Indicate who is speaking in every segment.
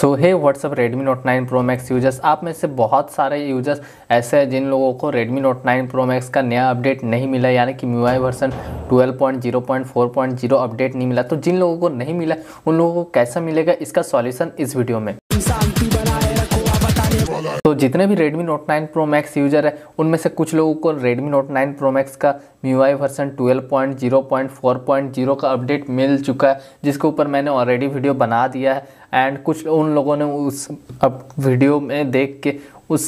Speaker 1: सो hi what's up Redmi Note 9 Pro Max users आप में से बहुत सारे यूजर्स ऐसे हैं जिन लोगों को रेडमी नोट 9 प्रो मैक्स का नया अपडेट नहीं मिला यानी कि म्यूआई वर्सन 12.0.4.0 अपडेट नहीं मिला तो जिन लोगों को नहीं मिला उन लोगों को कैसा मिलेगा इसका सॉल्यूशन इस वीडियो में तो जितने भी Redmi Note 9 Pro Max user हैं उनमें से कुछ लोगों को Redmi Note 9 Pro Max का MIUI वर्सन 12.0.4.0 का अपडेट मिल चुका है जिसके ऊपर मैंने ऑलरेडी वीडियो बना दिया है एंड कुछ उन लोगों ने उस अब वीडियो में देख के उस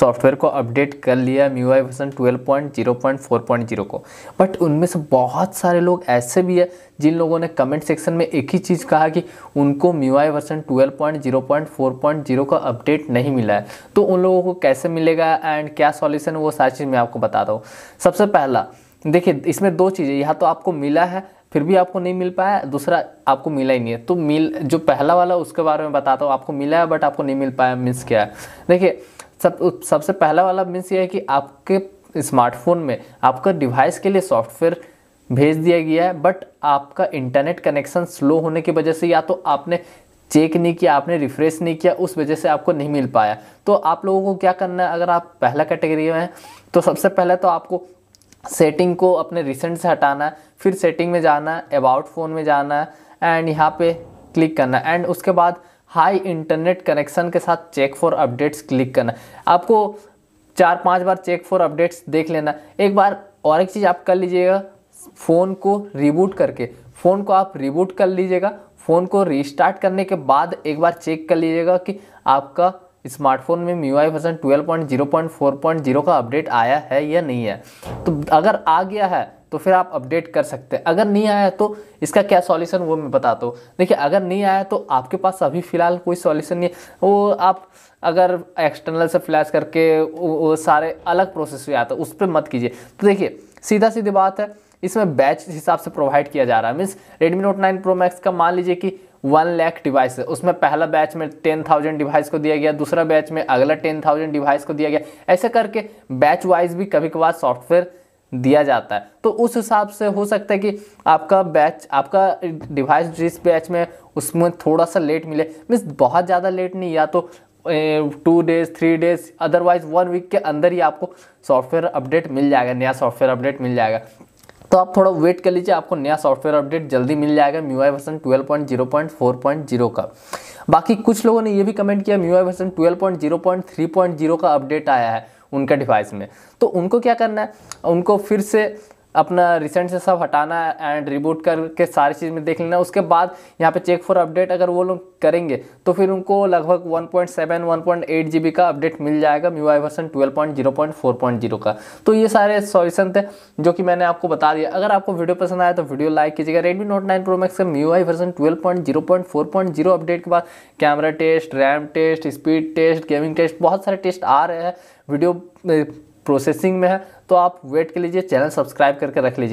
Speaker 1: सॉफ्टवेयर को अपडेट कर लिया M U version twelve point zero point four point zero को बट उनमें से बहुत सारे लोग ऐसे भी है जिन लोगों ने कमेंट सेक्शन में एक ही चीज़ कहा कि उनको M I version twelve point zero point four point zero का अपडेट नहीं मिला है तो उन लोगों को कैसे मिलेगा एंड क्या सॉल्यूशन है वो सारी चीज़ मैं आपको बताता हूँ सबसे पहला देखिए इसमें दो चीज़ें यहाँ तो आपको मिला है फिर भी आपको नहीं मिल पाया दूसरा आपको मिला ही नहीं है तो मिल जो पहला वाला उसके बारे में बताता हूँ आपको मिला है बट आपको नहीं मिल पाया मिस क्या है देखिए सब सबसे पहला वाला मीन्स ये है कि आपके स्मार्टफोन में आपका डिवाइस के लिए सॉफ्टवेयर भेज दिया गया है बट आपका इंटरनेट कनेक्शन स्लो होने की वजह से या तो आपने चेक नहीं किया आपने रिफ्रेश नहीं किया उस वजह से आपको नहीं मिल पाया तो आप लोगों को क्या करना है अगर आप पहला कैटेगरी में हैं तो सबसे पहले तो आपको सेटिंग को अपने रिसेंट से हटाना है फिर सेटिंग में जाना है अबाउट फ़ोन में जाना है एंड यहाँ पे क्लिक करना है एंड उसके बाद हाई इंटरनेट कनेक्शन के साथ चेक फॉर अपडेट्स क्लिक करना आपको चार पांच बार चेक फॉर अपडेट्स देख लेना एक बार और एक चीज़ आप कर लीजिएगा फ़ोन को रिबूट करके फ़ोन को आप रिबूट कर लीजिएगा फ़ोन को रिस्टार्ट करने के बाद एक बार चेक कर लीजिएगा कि आपका स्मार्टफोन में Mi I version twelve point zero point four point zero का अपडेट आया है या नहीं है तो अगर आ गया है तो फिर आप अपडेट कर सकते हैं अगर नहीं आया तो इसका क्या सॉल्यूशन वो मैं बताता हूँ देखिए अगर नहीं आया तो आपके पास अभी फ़िलहाल कोई सॉल्यूशन नहीं है वो आप अगर एक्सटर्नल से फ्लैश करके वो, सारे अलग प्रोसेस में आता उस पर मत कीजिए तो देखिए सीधा सीधी बात है इसमें बैच हिसाब से प्रोवाइड किया जा रहा है means Redmi Note nine Pro Max का मान लीजिए कि वन लैख डिवाइस है उसमें पहला बैच में टेन थाउजेंड डिवाइस को दिया गया दूसरा बैच में अगला टेन थाउजेंड डिवाइस को दिया गया ऐसे करके बैच वाइज भी कभी कभार सॉफ्टवेयर दिया जाता है तो उस हिसाब से हो सकता है कि आपका बैच आपका डिवाइस जिस बैच में उसमें थोड़ा सा लेट मिले मीन्स बहुत ज़्यादा लेट नहीं या तो two days three days otherwise one week के अंदर ही आपको सॉफ्टवेयर अपडेट मिल जाएगा नया सॉफ्टवेयर अपडेट मिल जाएगा तो आप थोड़ा वेट कर लीजिए आपको नया सॉफ्टवेयर अपडेट जल्दी मिल जाएगा MIUI version twelve point zero point four point zero का बाकी कुछ लोगों ने ये भी कमेंट किया MIUI version twelve point zero point three point zero का अपडेट आया है उनके डिवाइस में तो उनको क्या करना है उनको फिर से अपना रिसेंट से सब हटाना एंड रिबूट करके सारी चीज़ में देख लेना उसके बाद यहाँ पे चेक फॉर अपडेट अगर वो लोग करेंगे तो फिर उनको लगभग 1.7 1.8 जीबी का अपडेट मिल जाएगा म्यू आई वर्सन 12.0.4.0 का तो ये सारे सॉल्यूशन थे जो कि मैंने आपको बता दिया अगर आपको वीडियो पसंद आया तो वीडियो लाइक कीजिएगा Redmi Note nine Pro Max का MIUI version twelve update के बाद camera test RAM test speed test gaming test बहुत सारे टेस्ट आ रहे हैं वीडियो प्रोसेसिंग में है तो आप वेट के लीजिए चैनल सब्सक्राइब करके रख लीजिएगा